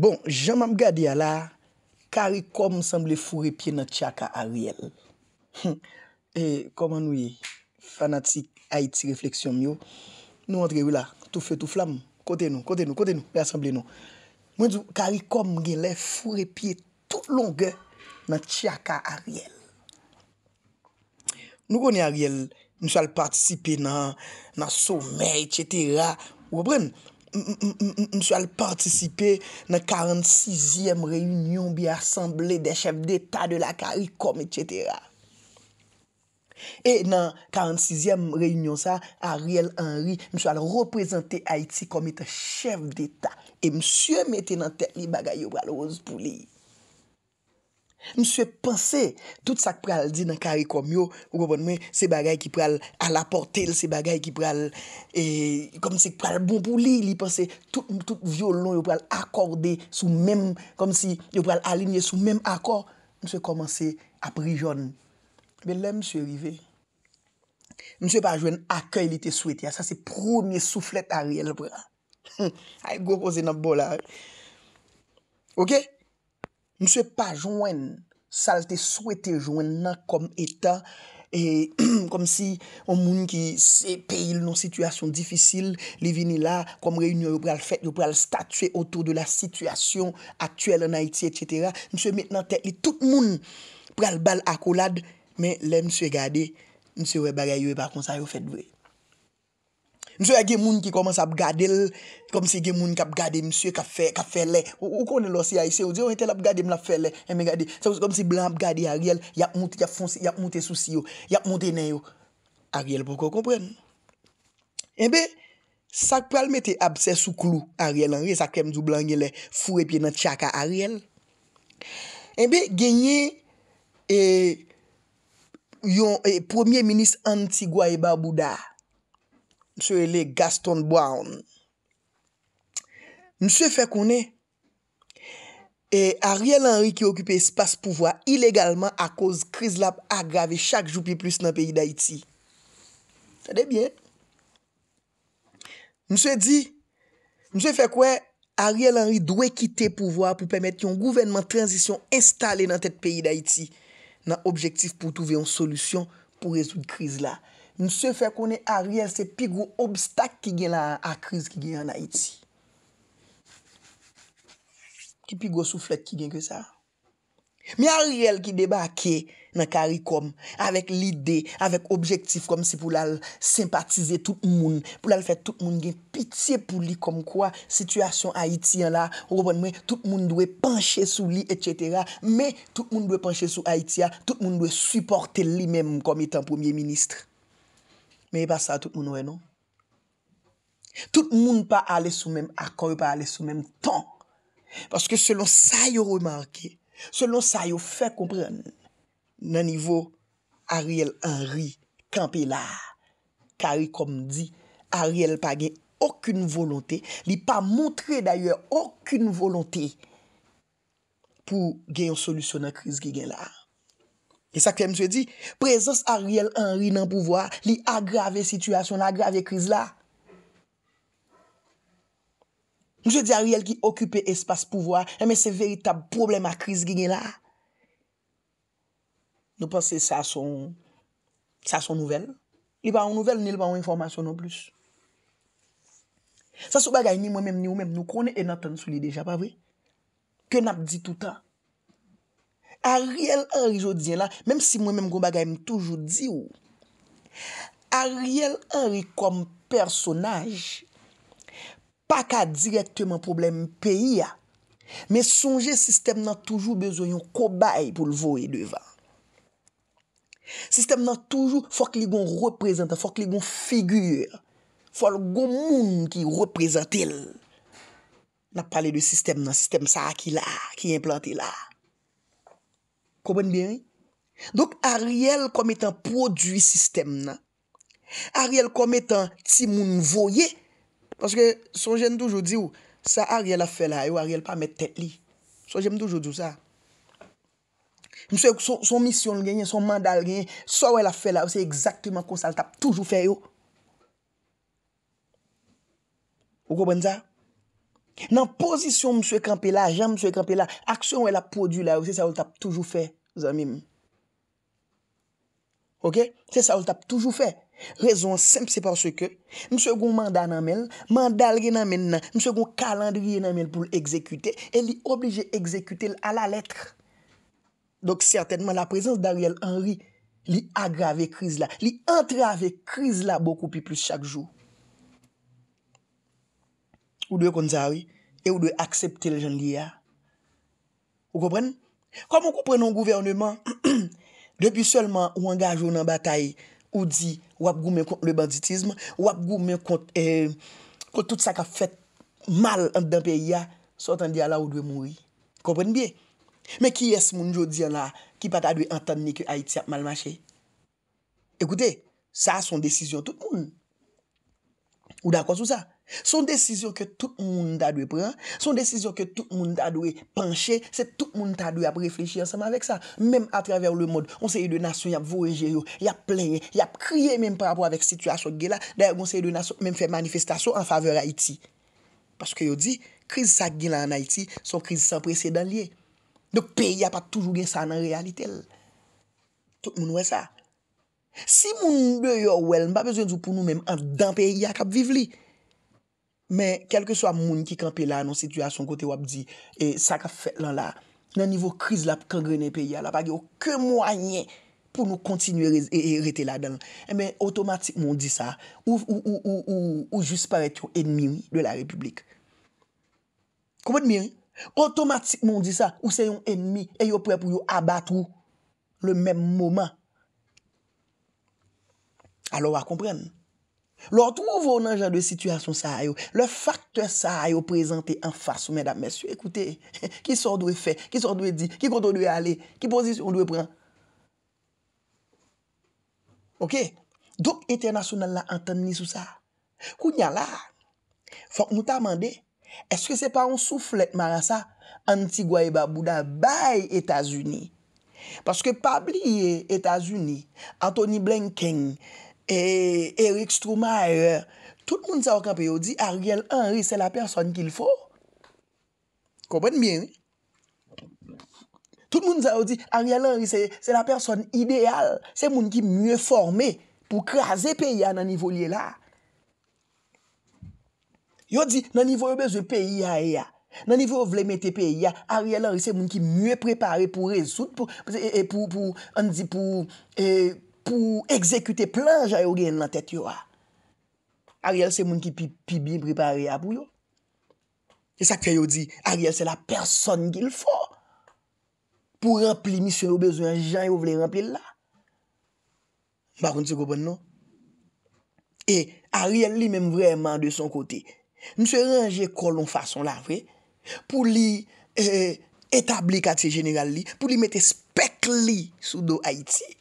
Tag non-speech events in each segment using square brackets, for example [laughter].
Bon, Jean-Mam Gadia la, kari kom msemble fure piye nan tsyaka a riel. E, koman wye, fanatik hait si refleksyon myo, nou antre wye la, tou fe tou flam, kote nou, kote nou, kote nou, rasemble nou. Mwenjou, kari kom mgele fure piye tout longe nan tsyaka a riel. Nou konye a riel, nou sal patisipe nan somè, etc. Ou pren? msè al partisipe nan 46èm reyunyon bi asemble de chèv d'éta de la karikom, etc. E nan 46èm reyunyon sa, Ariel Henry msè al reprezenté Haiti kom ete chèv d'éta e msè mette nan tèk li bagay yo bral rouse pou liyi. Mse panse, tout sa k pral di nan karikom yo, ou gòpon mwen, se bagay ki pral alaportel, se bagay ki pral, e, kom se k pral bon pou li, li panse, tout, tout violon yo pral akorde sou menm, kom se yo pral alinye sou menm akor, mse komanse aprijon. Bele mse rive, mse pa jwen akay li te sweti, a sa se promye souflet a riel, a gokose nan bol a. Ok? Nse pa jwen, sa lte souwete jwen nan kom etan, e kom si o moun ki se peyi l non situasyon difisil, li vini la kom reynyon yo pral fet, yo pral statye otou de la situasyon atyel an Haiti, etc. Nse met nan tek li tout moun pral bal akolad, men le mse gade, nse wè bagay yo e pa konsay yo fet vwe. Mse yo a gen moun ki koman sa ap gade l, kom se gen moun ka ap gade mse, ka fe lè, ou konè lò si a isè, ou diyo, oh, yon tel ap gade m la fe lè, yon e men gade, kom se blan ap gade a riel, yap mouten sou si yo, yap mouten nan yo, a riel pou kon kompren. Enbe, sak pral mette ap se sou klou a riel, an re sak kem djou blan gen lè, fure pi nan tchaka a riel. Enbe, genye, e, yon, e, premier minis anti-gwaeba bouda, a, Mse elè Gaston Brown. Mse fè konè, e Ariel Henry ki okupè espas pouvoi ilegalman a koz kriz la agrave chak joupi plus nan peyi d'Haïti. Sa de bie. Mse di, Mse fè kwen, Ariel Henry dwe kite pouvoi pou pèmèt yon gouvenman transisyon installe nan tèt peyi d'Haïti nan objektif pou touve yon solusyon pou rezout kriz la. Nse fè konen a riel se pigou obstak ki gen la akriz ki gen an Haiti. Ki pigou souflet ki gen ke sa. Mi a riel ki debake nan karikom, avèk lide, avèk objektif, kom si pou lal simpatize tout moun, pou lal fè tout moun gen pitiè pou li kom kwa, situasyon Haitien la, roban mwen, tout moun dwe penche sou li, etc. Me, tout moun dwe penche sou Haitien, tout moun dwe supporte li menm kom etan premier ministre. Mè yè pa sa tout moun wè non? Tout moun pa ale sou mèm akon, yè pa ale sou mèm tan. Paske selon sa yò remarke, selon sa yò fè kompren, nan nivou Ariel Henry Kampela. Kari kom di, Ariel pa gen okkoun volontè, li pa montre d'ayò okkoun volontè pou gen yon solusyon nan kriz gen gen la. E sakre mswe di, prezons Ariel Henry nan pouvoi, li agrave situasyon, agrave kriz la. Mswe di Ariel ki okupe espas pouvoi, eme eh se veritab problem a kriz genye la. Nou pa se sa son nouvel. Li pa ou nouvel, li pa ou informasyon nou plus. Sa sou bagay ni mwen menm ni ou menm, nou konen e natan sou li deja, pa vre? Ke nap di toutan? Ariel Henry jò diyen la, mèm si mwen mèm goun bagay m toujou di ou, Ariel Henry kom personaj, pa ka direktèman problem peyi ya, mè sonje sistem nan toujou bezo yon kobay pou lvo yi devan. Sistem nan toujou, fòk li goun reprezentan, fòk li goun figyur, fòk l goun moun ki reprezentil. Na pale de sistem nan sistem sa a ki la, ki implantil la. Koubon bè? Dok Ariel kom etan produy sistem nan. Ariel kom etan timoun voye. Paske son jen toujou di ou, sa Ariel a fè la yo, Ariel pa mè tèt li. Son jen toujou di ou sa. Mwen se yo sou mission genyen, sou mandal genyen, sa wè la fè la yo, se yo exaktiman kon sal tap toujou fè yo. Ou koubon zan? Nan pozisyon mswe kampe la, jan mswe kampe la, aksyon wè la podu la, wè se sa wè l tap toujou fè, zanmim. Ok? Se sa wè l tap toujou fè. Rezon semp se porsè ke mswe goun manda nan men, mandal gen nan men nan, mswe goun kalandri gen nan men pou l ekzekute, e li oblije ekzekute l ala letre. Dok certainman la prezans Dariel Henry li agrave kriz la, li entrave kriz la bokou pi plus chak jouw. ou dwe kon zawi, e ou dwe aksepte le jen li ya. Ou kopren? Kom ou kopren nou gouvernement, [clears throat] depi selman ou angajoun nan batay, ou di, wap gou men kont le banditisme, wap gou men kont, e, eh, kon tout sa ka fet mal an dden peyi ya, sot an diya la ou dwe moui. Kopren biye? Men ki yes moun jou diyan la, ki pata dwe antan ni ki a iti ap malmache? Ekoute, sa son desisyon tout mou. Ou dakon sou sa? Son desisyon ke tout moun ta dwe pran, son desisyon ke tout moun ta dwe panche, se tout moun ta dwe ap refleji anseman vek sa. Mem a traver le mod, Monseye de nasyon ap voreje yo, ap plenye, ap kriye mem prapwa vek situasyon gela, da yon Monseye de nasyon mem fe manifestasyon an faveur Haiti. Paske yo di, kriz sa gela an Haiti, son kriz san prese dan liye. Dok pey ya pa toujou gen sa nan realitel. Tout moun we sa. Si moun de yo wel, mba bezwen zou pou nou mem an dan pey ya kap viv li. Si moun de yo wel, Men, kelke swa moun ki kampe la nan sitwasyon kote wap di, e sa ka fet lan la, nan nivou kriz la pou kangrene peyi ya la, pa ge yo ke mwanyen pou nou kontinu e, e, e rete la dan. E men, otomatikman di sa, ou ou ou ou ou ou just paret yon ennimi de la republik. Kou mwen miri? Otomatikman di sa, ou se yon ennimi e yo pre pou yo abat ou le menm mouman. Alo wak komprenn. lor trouvou nan jan de sityasyon sa hayo, le fakte sa hayo prezante enfasou, mèdam, mèsyou, ekoutè, ki sò dwe fè, ki sò dwe di, ki konton dwe ale, ki pozisyon dwe pren. Ok? Dòk etenasyonan la antan ni sou sa? Kou nya la, fòk nou ta mande, eske se pa on souflet marasa anti-gwae babou dan bay Etasuni? Paske pabliye Etasuni, Anthony Blinken, E Eriks Trouma, tout moun sa wak anpe yo di, Ariel Henry se la person ki l fo. Komwen bien, e? Tout moun sa wak di, Ariel Henry se la person ideal, se moun ki mye formé pou krasé pe ya nan nivou liye la. Yo di, nan nivou yo bezwe pe ya ya, e nan nivou yo vle mette pe ya, Ariel Henry se moun ki mye preparé pou rezout, pou, e, e, an di, pou, e, pou ekzekute planj a yo gen nan tèt yo a. Ariel se moun ki pi bi prepari a pou yo. E sakte yo di, Ariel se la person ki l fo. Pou rempli misyon yo bezwen jan yo vle rempli la. Bakon ti go bon non? E Ariel li menm vreman de son kote. Nse ranger kolon fason la vre, pou li eh, eh, etabli kate general li, pou li mette spek li sou do Haiti.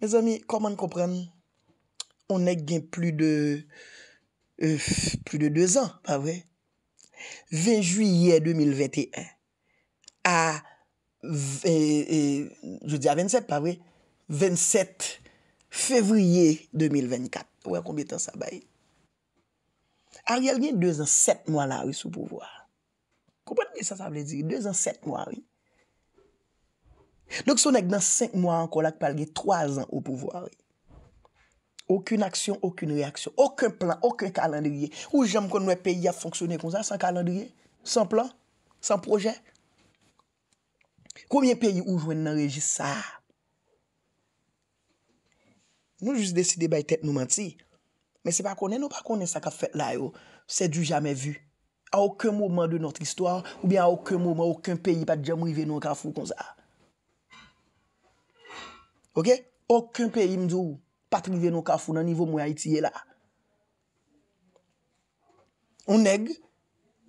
Me zami, koman kompren, on e gen plus de 2 an, pa vwe? 20 juye 2021, a 27 fevriye 2024, wè konbite an sa baye. A real gen 2 an 7 mwa la wè sou pouvwa. Kompren mi sa sa vle di, 2 an 7 mwa wè. Donk son ek dan 5 mwa an kon lak palge, 3 an ou pou voir. Okun aksyon, okun reaksyon, okun plan, okun kalandriye. Ou jom kon nou e peyi a fonksyonen kon zan, san kalandriye, san plan, san proje? Koumyen peyi ou jwen nan rejise sa? Nou jousi deside bay tet nou manti. Men se pa konen ou pa konen sa ka fet la yo, se du jame vu. A okun mouman de notri istwa, ou bien a okun mouman, okun peyi pat jom rive nou ka foun kon zan. Ok? Akin peyi mdou patrive nou ka foun nan nivou mwa iti ye la. On neg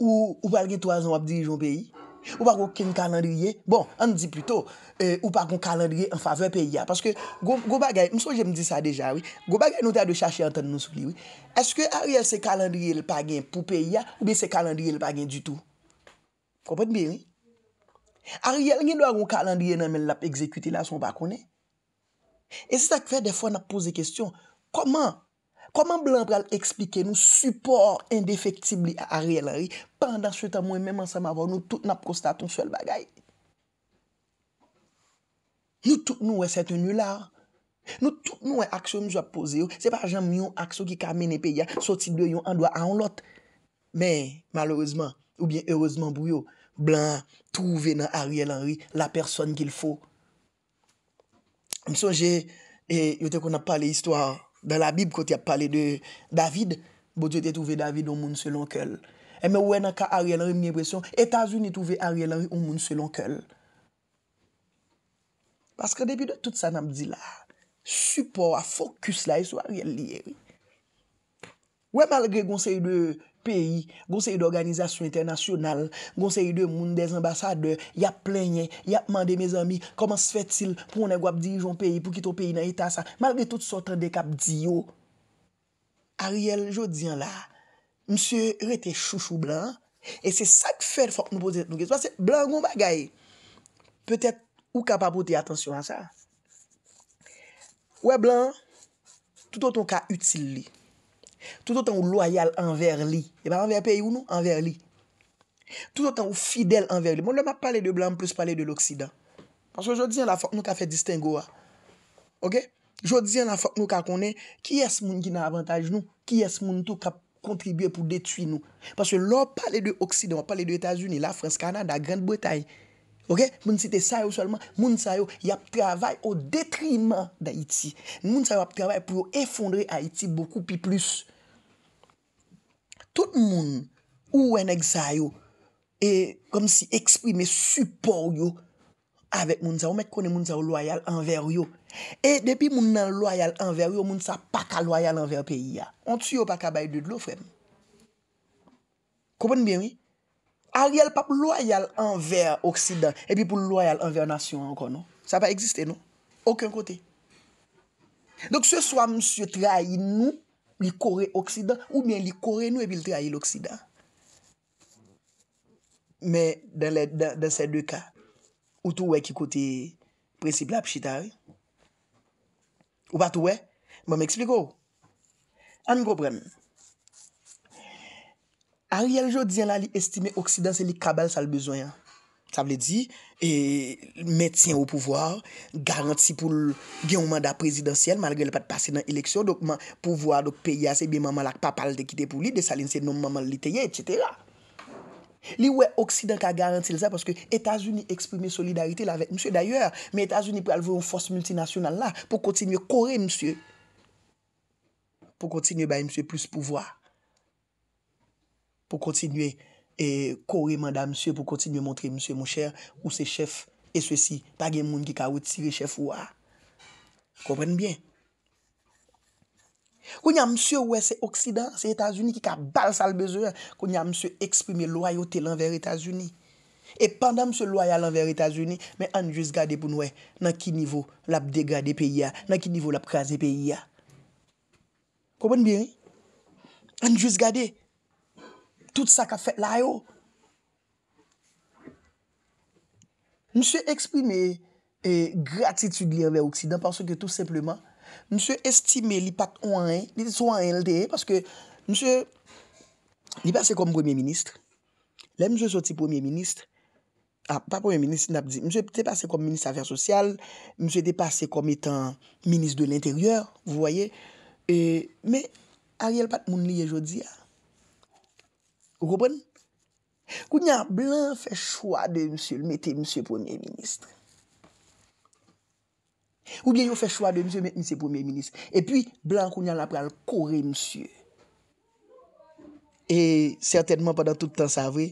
ou pa gen toazan wap dirijon peyi? Ou pa gen kalandriye? Bon, an di pluto, e, ou pa gen kalandriye an fave peyi ya? Paske, go bagay, msou jen mdi sa deja, oui, go bagay nou ta de chashe an tan nou sou li, oui. Eske a riyel se kalandriye l pa gen pou peyi ya ou be se kalandriye l pa gen du tou? Kompet bi, oui? A riyel gen do a gen kalandriye nan men l ap ekzekuti la son pa konen? E se ta kwe de fwa na pose kestyon, koman, koman blan pral eksplike nou suport indefektibli a Ariel Henry pandan chweta mwen menman sa mavo nou tout na prostatoun chwel bagay? Nou tout nou e sete nyo la, nou tout nou e aksyo mjwa pose yo, se pa jam yon aksyo ki kamene pe ya sotidwe yon andwa an lot. Men, maloreseman, ou bien heureseman bou yo, blan, touven nan Ariel Henry la person kil fwo. Msoje, e, yo te kon ap pale istwa, da la bib kote ap pale de David, bo dje te touve David ou moun selonkel. E me wè nan ka arielari mwen presyon, Etasouni touve arielari ou moun selonkel. Paske depi de tout san ap di la, supo a fokus la e sou ariel liye. Wè malgre gonsè yu de peyi, gonsey de organizasyon internasyonal, gonsey de moun de zambasade, yap plenye, yap mande me zami, koman se fetil pou ane gwap dijon peyi, pou kiton peyi nan ita sa, malge tout sortan de kap diyo. Ariel Jodian la, msye, rete chouchou blan, e se sak fèd fòk nou posey nou giz, pas se blan goun bagaye, pwetet ou kap apote atensyon an sa. Ouè blan, touton ton ka utili li. Tout o tan ou loyal anver li. E ba anver peyi ou nou? Anver li. Tout o tan ou fidel anver li. Bon, ah. Moun lè m ap pale de blan m plus pale de l'Oksidan. Paske jò diyan la fok nou ka fe distingo a. Ok? Jò diyan la fok nou ka konen ki es moun ki nan avantaj nou, ki es moun tou ka kontribye pou detui nou. Paske lò pale de Oksidan, pale de Etasun, la France, Kanada, Grand Bretagne. Ok? Moun site sa yo solman, moun sa yo yap travay o detriman da Iti. Moun sa yo ap travay pou yo efondre Aiti beaucoup pi plus. moun ou enek sa yo e kom si eksprime supor yo avèk moun sa. Ou mèk konè moun sa ou loyal anver yo. E depi moun nan loyal anver yo, moun sa pa ka loyal anver peyi ya. On tsy yo pa ka bayi dèd lo frem. Kopon bè wè? Ariel pa loyal anver oksidan. E pi pou loyal anver nasyon ankon. Non? Sa pa egziste nou. Aken kote. Dok se swa msye trahi nou li kore oksidan, ou mien li kore nou e vil tra yil oksidan. Me, den se de ka, ou tou we ki kote precipla ap chitari, ou pa tou we, mwen m ekspliko. An gropren, a riyal jo diyan la li estime oksidan se li kabel sal bezoyan. Sa vle di, metyen ou pouvoar, garanti pou gen ou manda prezidansyen mal gen le pat pase nan eleksyon, dok pouvoar, dok peyase, bi maman lak pa pal dekite pou li, de salin se nou maman li teye, etc. Li we, oksidant ka garanti lisa, paske Etats-Unis eksprime solidarite la vek msye, d'ayor, me Etats-Unis pou alve yon fos multinasyonal la, pou kontinye kore msye. Pou kontinye bay msye plus pouvoar. Pou kontinye... E kou remanda msye pou kontinye montre msye mou chèr Ou se chèf e sèsi Ta gen moun ki ka wè tire chèf wè Kou pren bien Kou nyan msye wè se oksidan Se Etasuni ki ka balsal bezè Kou nyan msye eksprime loayote lan ver Etasuni E pandan msye loay alan ver Etasuni Men an jous gade pou nou wè Nan ki nivou lap degade peyi ya Nan ki nivou lap kaze peyi ya Kou pren bien An jous gade Tout sa ka fè la yo. Mse eksprime eh, gratitud li an ver Oksidant panso ke tout simplement, mse estime li pat ouan, li souan el de, paske mse li pase kom pwemyen ministre, le mse soti pwemyen ministre, a ah, pa pwemyen ministre, mse te pase kom ministre afers sosyal, mse te pase kom etan ministre de l'interieur, vous voyez, mais a riel pat moun li yojodi a, Ou kopren? Kounyan, blan fè chwa de msèl mette msèl premier ministre. Ou bien yo fè chwa de msèl mette msèl premier ministre. Et puis, blan kounyan la pral kore msèl. Et certainement pendant tout le temps sa vre,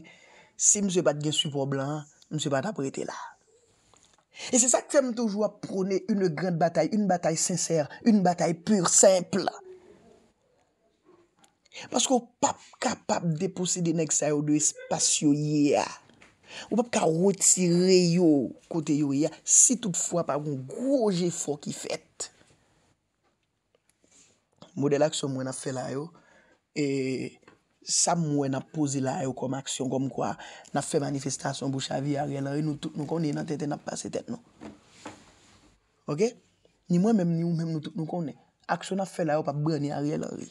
si msèl bat gen support blan, msèl bat apre ete la. Et c'est ça que j'aime toujours, prouner une grande bataille, une bataille sincère, une bataille pure, simple. Pasko ou pap kapap deposi de nek sa yo do espasyon yi ya. Ou pap ka wote sire yo kote yi ya. Si tout fwa pa wou groje fwa ki fet. Mwode laksyon mwen ap fe la yo. E sa mwen ap pose la yo kom aksyon kom kwa. Nap fe manifestasyon bou chavi a real ori. Nou tout nou koni nan tete nap pase tete nou. Ok? Ni mwen menm ni ou menm nou tout nou koni. Aksyon ap fe la yo pa brani a real ori.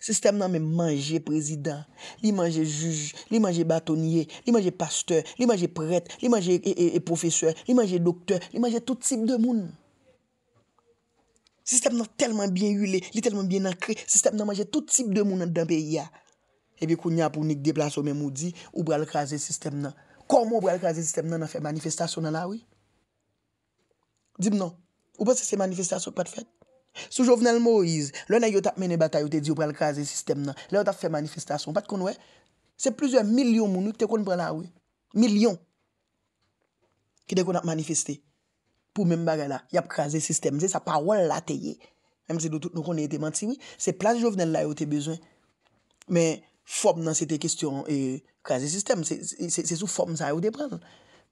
Sistem nan men manje prezident, li manje juj, li manje batonye, li manje pasteur, li manje prete, li manje e, e, e profeseur, li manje dokteur, li manje tout type de moun. Sistem nan telman bien yule, li telman bien ankre, sistem nan manje tout type de moun an den pe ya. Ebe kou nyan pou nik deplaso men moudi, ou bral kaze sistem nan. Kou moun bral kaze sistem nan nan fè manifestasyon nan la wè? Dib nan, ou pa se se manifestasyon pat fèt? Sou jovenel Moïse, lè yon tap mène bata yon te di yo pral kaze sistem nan. Lè yon tap fè manifestasyon. Pat kon wè, se plusieurs milyon moun yon te kon pral la wè. Milyon. Ki de kon ap manifesté. Pou mèm bagay la, yap kaze sistem. Zè sa parol la te yè. Mèm se nou kon yon e te manti wè. Se plase jovenel la yon te bezwen. Mè, fòm nan se te kistyon e kaze sistem. Se sou fòm sa yon te pral.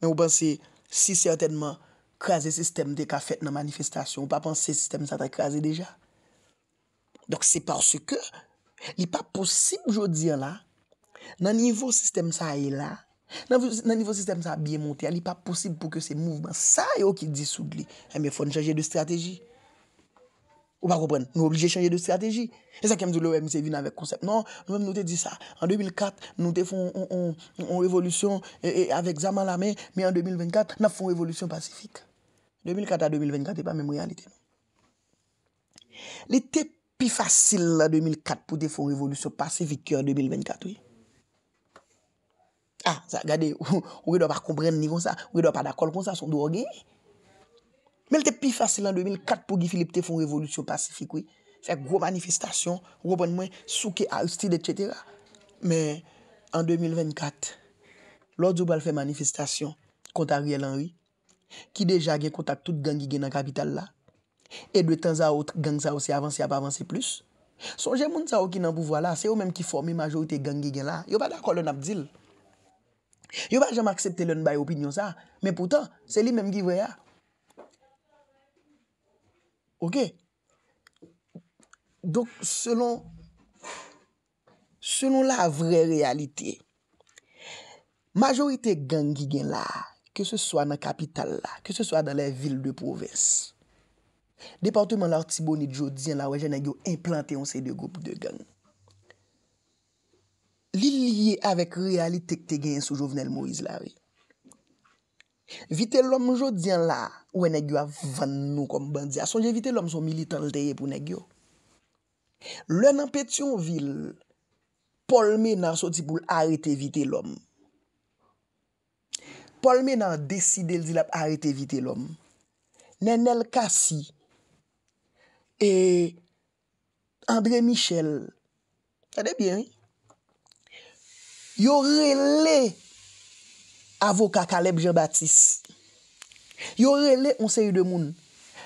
Mè ou panse, si certainman... kaze sistem te ka fet nan manifestasyon, ou pa panse sistem sa ta kaze deja. Dok se parse ke, li pa posib jodi an la, nan nivou sistem sa e la, nan nivou sistem sa biye monte, an li pa posib pou ke se mouvman, sa yo ki disoud li, e mi foun chanje de strategi. Ou pa kopren, nou oblije chanje de strategi. E sa kem di lou, e mi se vin avek konsep. Non, nou te di sa, an 2004, nou te fon evolusyon avek zaman la men, mi an 2024, nou fon evolusyon pasifik. 2004 a 2024, te pa mem realite. Le te pi fasil la 2004 pou te fon revolusyon pasifik ki an 2024, oui. Ah, sa, gade, [laughs] ouye do pa kompren nivon sa, ouye do pa dakol kon sa, son do orge. Me le te pi fasil la 2004 pou gifil le te fon revolusyon pasifik, oui. Fèk gro manifestasyon, gro bonn mwen, souke, arstide, etc. Me, an 2024, lò djoubal fèk manifestasyon konta Riel Henry, Ki deja gen kontak tout gangi gen nan kapital la. E dwe tan za ou gangi sa ou se avansi ap avansi plus. Son jen moun sa ou ki nan pouvo la, se ou menm ki formi majorite gangi gen la, yo pa da kolon abdil. Yo pa jen m'aksepte loun bay opinyon sa, menm poutan, se li menm ki vwe ya. Ok? Dok, selon... Selon la vre realite, majorite gangi gen la, ke se swa nan kapital la, ke se swa dan le vil de pouves. Deportement lor tibouni jodien la, wè jè nè gyo implante yon se de goup de gang. Li liye avèk realitek te gen sou jovenel Moïse Laré. Vite lom jodien la, wè nè gyo avan nou kom bandi. Ason jè vite lom sou militan lteye pou nè gyo. Lè nan petyon vil, polme nan so tiboul arete vite lom. Pol men nan deside l di lap arete vite l om. Nenel Kassi e André Michel ade bien. Yo rele avoka Kaleb Jean-Baptiste. Yo rele onse yu demoun.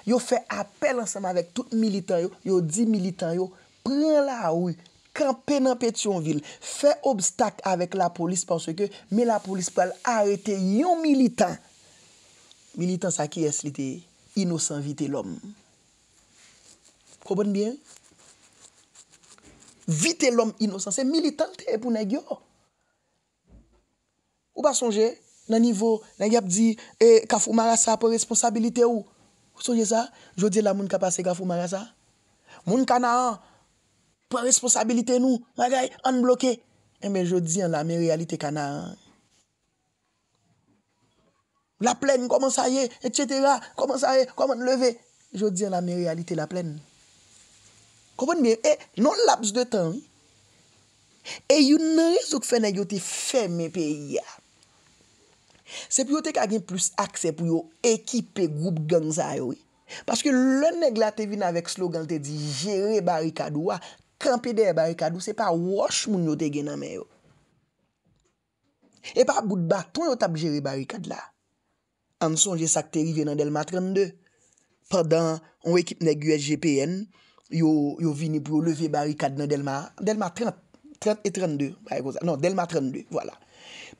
Yo fe apel ansama vek tout militant yo. Yo di militant yo. Pren la ouy. kan penan pet yon vil, fe obstak avek la polis, panso ke, me la polis pal arete yon militan, militan sa ki es li te, inosan vite l'om. Koubon bien? Vite l'om inosan, se militan te epou nagyo. Ou pa sonje, nan nivou, nan yap di, e, kafou marasa, apo responsabilite ou? Ou sonje sa? Jodi la moun ka pase kafou marasa? Moun ka nan an, Pwa responsabilite nou, magay, an bloke. E men jodi an la mè realite kanan. La plen, koman sa ye, etyetera, koman sa ye, koman leve. Jodi an la mè realite la plen. Koman mè, e, non laps de tan. E yon nan rizouk fè nè yote fè mè pe ya. Se pou yote kagin plus akse pou yon ekipe goup genzay we. Paske lè nè glate vin avèk slogan te di jere bari kadoua... Kranpe de barikad ou se pa wosh moun yo te genan men yo. E pa gout ba, ton yo tab jere barikad la. An sonje sak terive nan delma 32. Padan, on ekip neg USGPN, yo vini pou yo leve barikad nan delma 32. E non, delma 32, wala.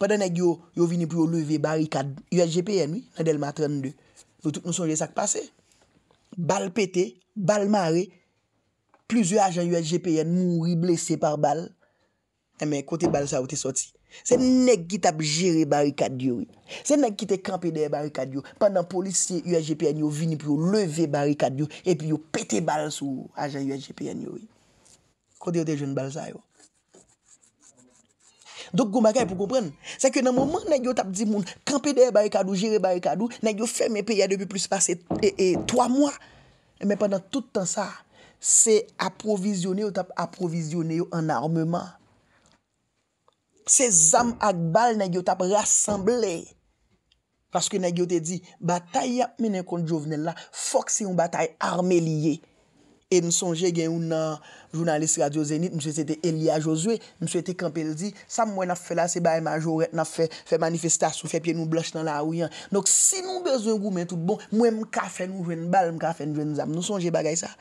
Padan neg yo vini pou yo leve barikad USGPN, nan delma 32. Votout nou sonje sak pase. Bal pete, bal mare, plizyo ajan USGPN mouri blese par bal, eme kote bal sa ou te soti. Se nek ki tap jere barikad yo, se nek ki te kampe de barikad yo, pandan polisye USGPN yo vini pou yo leve barikad yo, epi yo pete bal sou ajan USGPN yo. Kote yo de jen bal sa yo. Dok gomakay pou kompren, se ke nan mouman nek yo tap di moun, kampe de barikad yo, jere barikad yo, nek yo feme pe ya depi plus pase e toa mwa, eme eh, pandan toutan sa, Se aprovizyonè yo tap aprovizyonè yo anarmèman. Se zam ak bal nè gyo tap rassemblè. Paske nè gyo te di, batay ap menen kont jowvenen la, fok se yon batay armè liye. E nsonje gen yon nan jounalist radio Zenit, mswe te Elia Josue, mswe te Kampeldi, sam mwen a ffè la se baye majoret, na ffè manifestasyon, ffè pien yon blosh nan la ouyan. Nok si mwen bezwen goun men tout bon, mwen mkafen yon bal, mkafen yon zam. Nsonje bagay sa.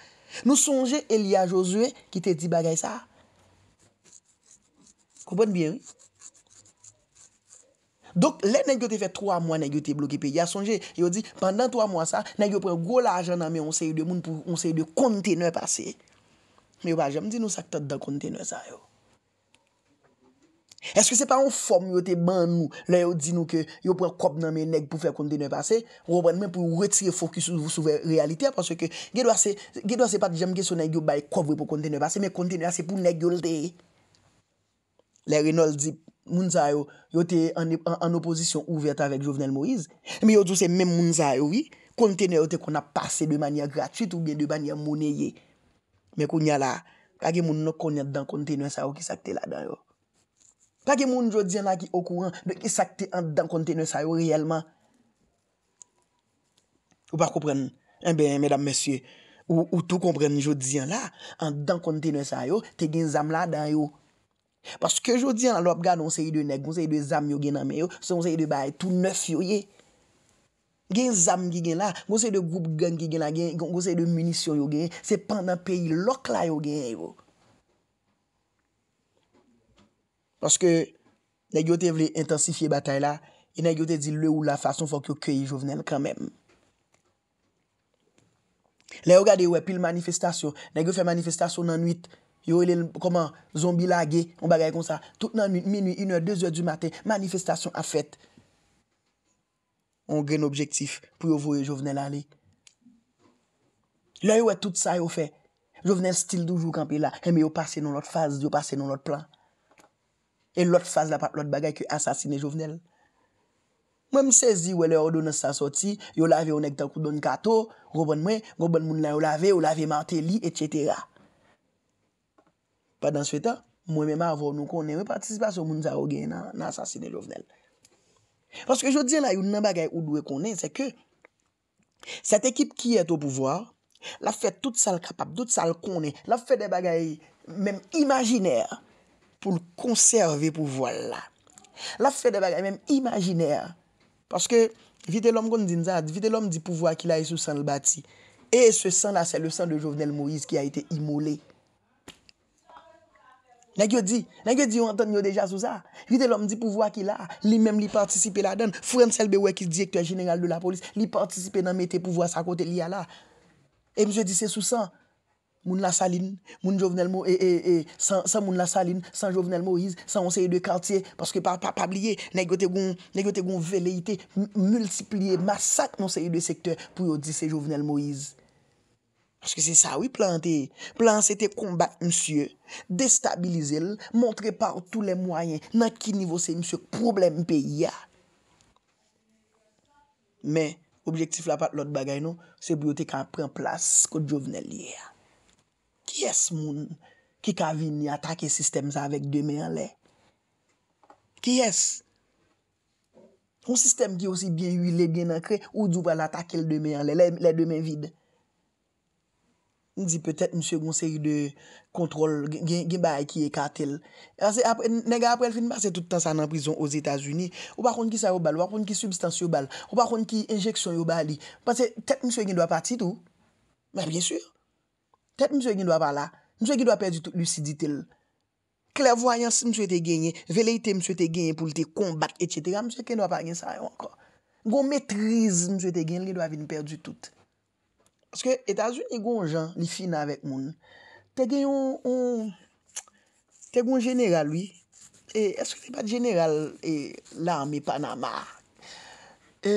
Nou sonje Elia Josue ki te di bagay sa. Koubon bien? Dok, le negyo te fe 3 mwa negyo te bloki pe. Ya sonje, yo di, pandan 3 mwa sa, negyo pren gwo la ajan nan me onseye de moun pou onseye de kontene pase. Me wajem di nou sak tot da kontene sa yo. Eske se pa yon form yote ban nou la yon di nou ke yon pren kop nan men neg pou fè kontene pasè? Roban men pou yon retire fokus souve realite apanswe ke gèdwa se pat jemke sou neg yon baye kovwe pou kontene pasè mè kontene pasè pou neg yon lte. Le Reynold di moun zayou yote en oposisyon ouverte avèk Jovenel Moïse mè yon douse mè moun zayou yi kontene yote kon apase de manye gratite ou bè de manye mounyeye mè kou nye la kage moun nou konye dan kontene yon sa yon ki sakte la dan yon. Pa ke moun jo diyan la ki okouran de isakte an dan konte nè sa yo reyelman? Ou pa koupren, eh en ben, mèdam, mèsyè, ou tou koupren jo diyan la, an dan konte nè sa yo, te gen zam la dan yo. Paske jo diyan la lop gade, on se yi de neg, on se yi de zam yo gen nan men yo, se on se yi de baye, tou nef yo ye. Gen zam ki gen la, kon se yi de goup gen ki gen la gen, kon se yi de munisyon yo gen, se pan nan peyi lok la yo gen yo yo. Paske nè gyo te vle intensifiye batay la, e nè gyo te di le ou la fason fòk yo kèy jovenel kanmèm. Lè yo gade yo wè pil manifestasyon, nè gyo fè manifestasyon nan nuit, yo wè lè lè, koman, zombi lagè, on bagay kon sa, tout nan nuit, minuit, inè, dèzè dù matè, manifestasyon a fèt. On gè n'objektif pou yo vò yo jovenel alè. Lè yo wè tout sa yo fè, jovenel stil doujou kanpè la, e mè yo pase nou lòt faz, yo pase nou lòt plan. e lot faz la pat lot bagay ki asasine jovenel. Mwen msezi wè le ou do nan sa soti, yo lave ou nek takou don kato, gobon mwen, gobon moun nan yo lave, yo lave mante li, et cetera. Padanswe ta, mwen mèman avon nou konen, mwen mwen patisipa sou moun zaro gen nan asasine jovenel. Paske jo di la, yon nan bagay ou do konen, se ke, set ekip ki eto pouvoar, la fè tout sal kapap, tout sal konen, la fè de bagay mèm imajiner, pou l'konserve pou vwa la. La fè de bagay mèm imaginer. Paske, vite l'om kon dinzad, vite l'om di pou vwa ki la y sou san lbati. E se san la, se le san de Jovenel Moïse ki a ite imole. Nagyo di, nagyo di yo antan yo deja sou sa. Vite l'om di pou vwa ki la, li mèm li partisipe la den, fwen sel bewe ki direktor jenegal de la polis, li partisipe nan mette pou vwa sa kote li a la. E mse di se sou san. moun la salin, moun jovenel mo, e, e, e, san moun la salin, san jovenel mo, e, e, e, san moun seye de kantye, paske pa, pa, pa, pa, pabliye, negote goun, negote goun vele ite, multipliye, masak moun seye de sekteur, pou yo di se jovenel mo, e, e, e. Aske se sa wè planté, planté te kombat msye, destabilize l, montré par tout le mwayen, nan ki nivou seye msye, problem pe ya. Men, objektif la pat lout bagay nou, se biote kan pren plas kout jovenel li ya. Yes moun ki kavin ni atake sistem sa vek demen an le. Ki yes. Moun sistem ki osi gen yuile gen an kre ou djou pa natake l demen an le. Le demen vide. Ndzi petet msye gonseri de kontrol gen bay ki e katel. Nega aprel fin passe toutan sa nan prison os Etats-Unis. Ou pa kon ki sa yo bal, ou pa kon ki substans yo bal, ou pa kon ki injeksyon yo bali. Passe tet msye gen do a pati tou. Ben bien sur. Tèt msè gen do ap ala, msè gen do ap perdi tout lu si ditil. Klervoyans msè te genye, veleite msè te genye pou li te kombat, etc. Msè gen do ap agen sa yon kon. Gon metriz msè te gen, li do ap vin perdi tout. Aske Etasouni gon jan, li fina vek moun. Tèt gen yon, tèt yon general, oui. E, eske se pa general l'armi Panama? E,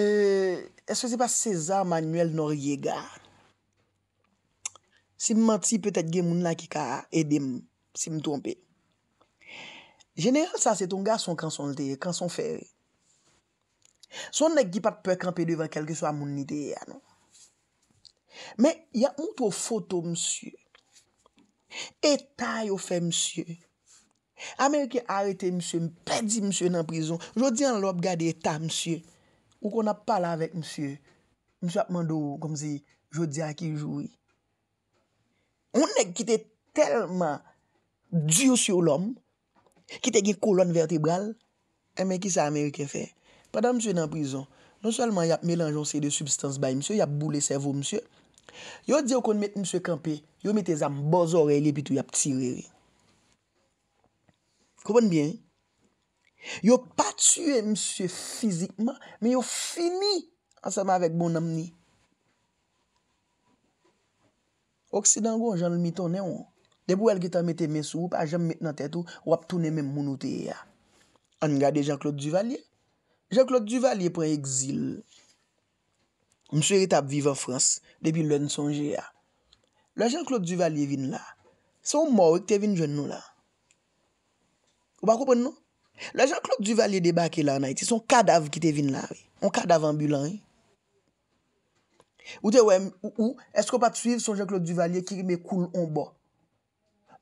eske se pa César Manuel Noriega? Si m menti, petèt gen moun la ki ka edem, si m tonpe. Genel sa, se ton ga son kanson lteye, kanson fere. Son nek ki pat pe kampi devan kelke swa moun liteye, anon. Men, ya non? mout wot foto msye. E ta yo fè msye. Amerike arete msye, m pedi msye nan prizon. Jodi an lop gade eta msye. Ou kon ap pala avèk msye. Msye ap mando, kom se, jodi an ki joui. Moun neg ki te telman djou syo lom, ki te gen kolon vertebral, e eh men ki sa Amerike fe. Padan msye nan prison, non salman yap melanjon se de substans bay msye, yap boule servo msye, yo diyo kon met msye kampe, yo met te zam boz orele pi tou yap tirere. Koubon bien? Yo pa tue msye fizikman, men yo fini ansama vek bon namni. Oksidango jan l mito neon. Debo el kita mette mesou pa jem mette nan tetou wap tou nemen mounote ya. An gade Jean-Claude Duvalier. Jean-Claude Duvalier pre eksil. Mse ritap vive Frans depi loun sonje ya. La Jean-Claude Duvalier vin la. Se ou mou te vin jen nou la. Ou pa koupen nou? La Jean-Claude Duvalier debake la nan iti son kadav ki te vin la we. On kadav ambulan we. Ou te wèm, ou, ou, esko pa t'suiv son Jean-Claude Duvalier ki me koul onbo?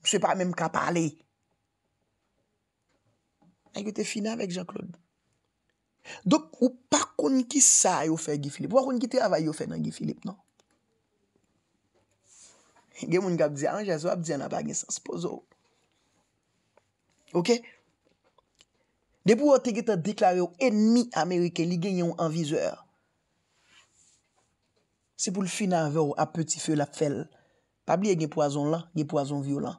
Mse pa mèm ka pale. A yo te fina vek Jean-Claude. Dok ou pa kon ki sa yo fe Gifilip, wak kon ki te avay yo fe nan Gifilip, nan? Gen moun gap diyan, jazwa ap diyan ap agen san spozo. Ok? Depou wote ki te deklare yo enmi Amerike li genyon an vizeur. Se pou l finavè ou apetifè la pfèl, pa bli e gen poason lan, gen poason violan.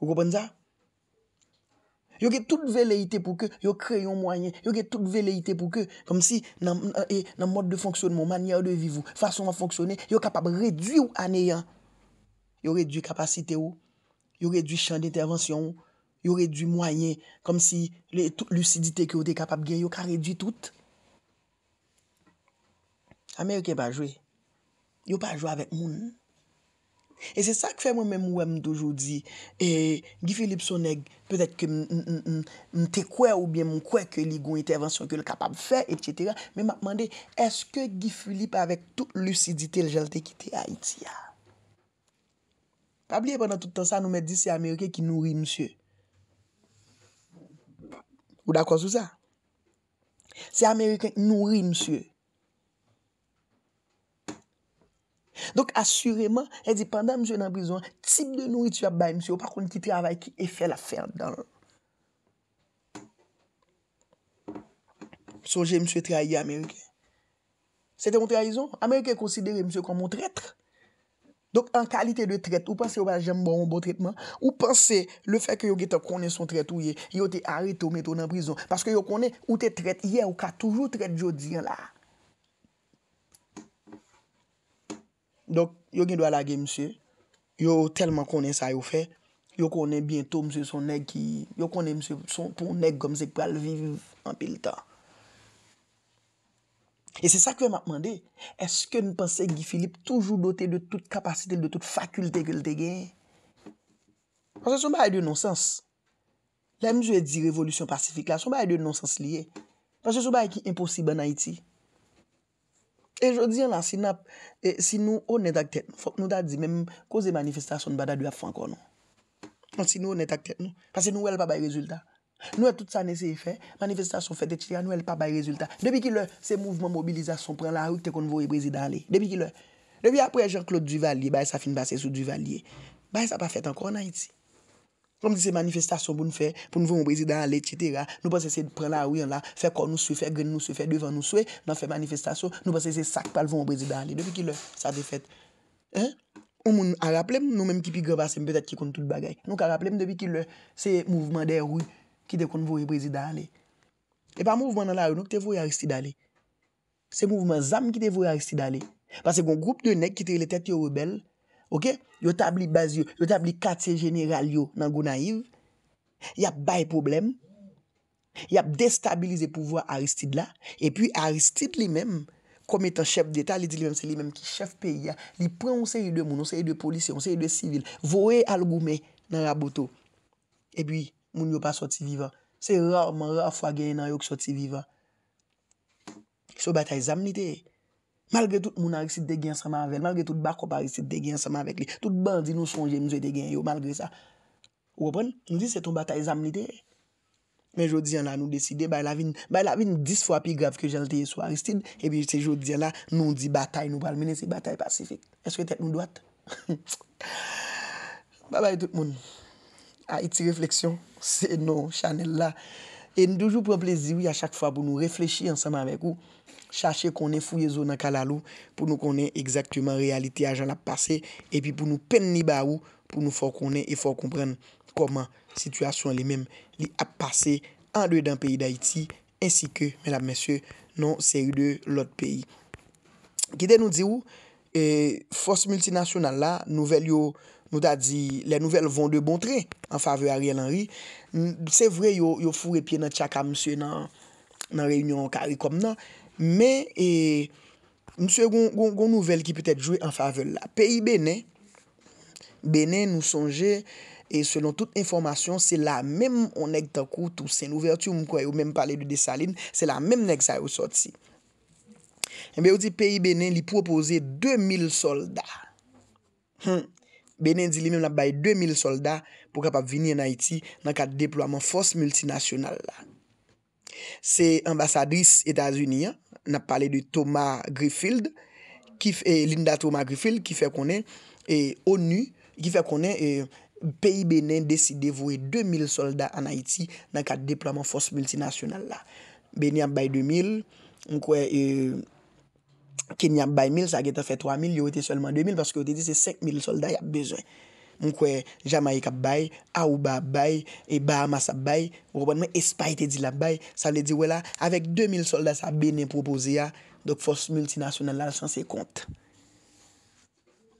Ou kopan za? Yo ge tout vele ite pou ke, yo kreyon mwanyen, yo ge tout vele ite pou ke, kom si nan eh, mod de fonksyonman, manye ou de vivou, fason man fonksyonnen, yo kapab redwi ou aneyan. Yo redwi kapasite ou, yo redwi chan d'intervensyon ou, yo redwi mwanyen, kom si le tout lucidite ki ou de kapab gen, yo ka redwi tout. Ameriken pa jwe. Yo pa jwe avèk moun. E se sa k fè mwen mè mwè mdoujou di. E Gifilip sonè, pèdèk m te kwe ou bè m kwe ke li goun intervensyon ke l kapab fè, et chètera. Mè m ap mandè, eske Gifilip avèk tout lucidite l jelte ki te ha iti ya? Pablie pwè nan tout ton sa, nou mè di se Ameriken ki nouri msye. Ou da kon sou sa? Se Ameriken ki nouri msye, Donk asureman, e di, pandan msè nan prizon, tip de nou iti ap bay msè, ou pa kon ki travay ki e fè la fèrdan. Son jè msè trai ya Amerike. Se te mwen trai zon, Amerike konsidere msè kon mwen tretre. Donk an kalite de tret, ou panse bon, bon ou pa jèm bon, bon tretman, ou panse le fè ke yo geta konen son tret ou ye, yo te arete ou meto nan prizon. Paske yo konen ou te tret, ye ou ka toujou tret jo diyan la. Donk, yo gen dwa lage msye, yo telman konen sa yo fe, yo konen bientou msye son neg ki, yo konen msye son ton neg gom zek pou al vivi anpil ta. E se sa kwen ma pwande, eske nou pense Gifilip toujou doten de tout kapasite, de tout fakulte gil te gen? Pwase sou ba yon non sens. La msye di revolusyon pasifik la, sou ba yon non sens liye. Pwase sou ba yon ki imposib an Haiti. E jodi an la, si nou ou net ak tet nou, fok nou ta di, mèm kouze manifestasyon bada dwi ap fwa an kon nou. An si nou ou net ak tet nou, pasi nou wèl pa bay rezultat. Nou e tout sa nese e fè, manifestasyon fè de chira, nou wèl pa bay rezultat. Depi ki lè, se mouvment mobilizasyon pren la rukte kon vou e prezident lè. Depi ki lè, depi apre Jean-Claude Duvalier, bay sa fin basè sou Duvalier, bay sa pa fèt an kon an iti. Nou m di se manifestasyon pou nou fe, pou nou voun ou prezidan ale, chite ra, nou pa se se pren la ou yon la, fe kon nou sufe, fe gren nou sufe, devan nou sufe, nou fe manifestasyon, nou pa se se sak pal voun ou prezidan ale. Depi ki lè, sa defet. Ou m an a rappelèm nou mèm ki pi gre basèm, petat ki kon tout bagay. Nou ka rappelèm depi ki lè, se mouvouman der ou, ki te kon voun ou prezidan ale. E pa mouvouman nan la ou nou, ki te voun ou prezidan ale. Se mouvouman zam ki te voun ou prezidan ale. Pase kon goup nou nek ki tre le tet yo rebel. Ok, yo tabli baz yo, yo tabli katye jeneral yo nan go naiv, yap bay problem, yap destabilize pouvo aristid la, epi aristid li men, kom etan chep deta, leti li men, se li men ki chep peyi ya, li pren ou se yi de moun, ou se yi de polisyon, ou se yi de sivil, vore al goume nan raboto. Epi, moun yo pa soti viva. Se rar man, rar fwa gen nan yo ki soti viva. So batay zamni te, Malgre tout moun a ristid de gen sa man vel, malgre tout bakop a ristid de gen sa man vek li. Tout bandi nou sonje mizwe de gen yo malgre sa. Ou opon, nou di se ton batay zam li te. Men jodi an la nou deside, bay la vin 10 fwa pi graf ke jen te sou a ristid. E pi se jodi an la, nou di batay nou palmine, se batay pasifik. Eske tet nou doat? Babay tout moun. A iti refleksyon, se nou chanel la. E nou doujou pren plezi ou a chak fwa pou nou reflechi an sa man vek ou. chache konen fouye zo nan kalalou, pou nou konen ekzaktouman realite ajan ap pase, epi pou nou pen ni ba ou, pou nou fò konen e fò kompren koman situasyon li menm li ap pase an dey dan peyi da iti, ensi ke, men ap mesye, non seri dey lot peyi. Gide nou di ou, e, fòs multinasyonal la, nouvel yo, nou ta di, le nouvel vonde bon tre, an fave a riyan an ri, se vre yo fure pi nan tchaka mse, nan reynyon kari kom nan, Men, mswe goun nouvel ki pwetet jwe an favell la. Peyi benen, benen nou sonje, e selon tout informasyon, se la menm ou nek takout ou sen ouvertu mkwe, ou menm pale de Desalines, se la menm nek sa yo sot si. Mbe ou di peyi benen li pwopoze 2000 soldat. Benen di li menm la bay 2000 soldat pou kapap vini en Haiti nan kat deploaman fos multinasyonal la. Se ambasadris Etats-Unis an, Na pale de Thomas Griffith, eh, Linda Thomas Griffith, ki fe konen eh, ONU, ki fe konen eh, peyi benen deside voue 2000 soldat an Haiti nan kat deployment force multinasyonal la. Benen ap bay 2000, mkwe kenen ap bay 1000, sa ge te fe 3000, yo ou te selman 2000, paske yo te dise 5000 soldat yap bejwen. Mwen kwe, Jamaika bay, Aouba bay, e Bahama sa bay, wou wou ban mwen espay te di la bay, san le di wè la, avèk 2000 soldat sa bene propose ya, dok fòs multinasyonal la san se kont.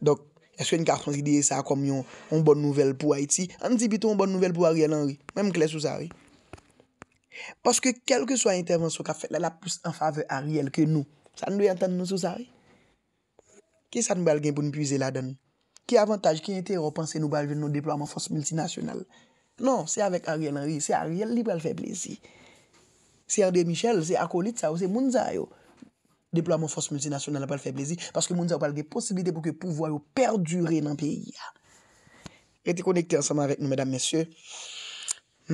Dok, eswe n ka akonsi diye sa akom yon, yon bon nouvel pou Haiti, an di bitou yon bon nouvel pou Ariel Henry, mèm kè lè sou zari. Paske, kelke sou a intervensyon ka fè lè la plus an fave Ariel ke nou, san lè yon tan nou sou zari. Ki san mwen al gen pou nou pwize la dan nou? Ki avantage, ki ente repanse nou balve nou deploaman fos multinasyonal. Non, se avèk Ariel Henry, se Ariel libre al fè plezi. Se R.D. Michel, se Akolit sa ou se Mounza yo. Deploaman fos multinasyonal apal fè plezi. Paske Mounza yo pal de posibilite pou ke pouvo yo perdure nan peyi ya. Ete konekte ansama avèk nou, mèdame, mèsyè.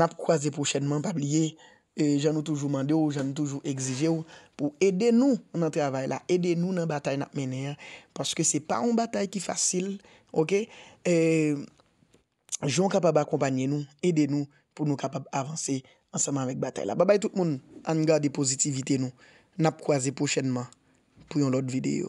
Nap kwaze pou chènman pa pliye. E janou toujou mande ou, janou toujou exije ou pou ede nou nan travay la ede nou nan batay nap mener paske se pa un batay ki fasil ok e, joun kapab akompanyen nou ede nou pou nou kapab avanse ansaman vek batay la babay tout moun an ga de pozitivite nou nap kwaze pochenman pou yon lot videyo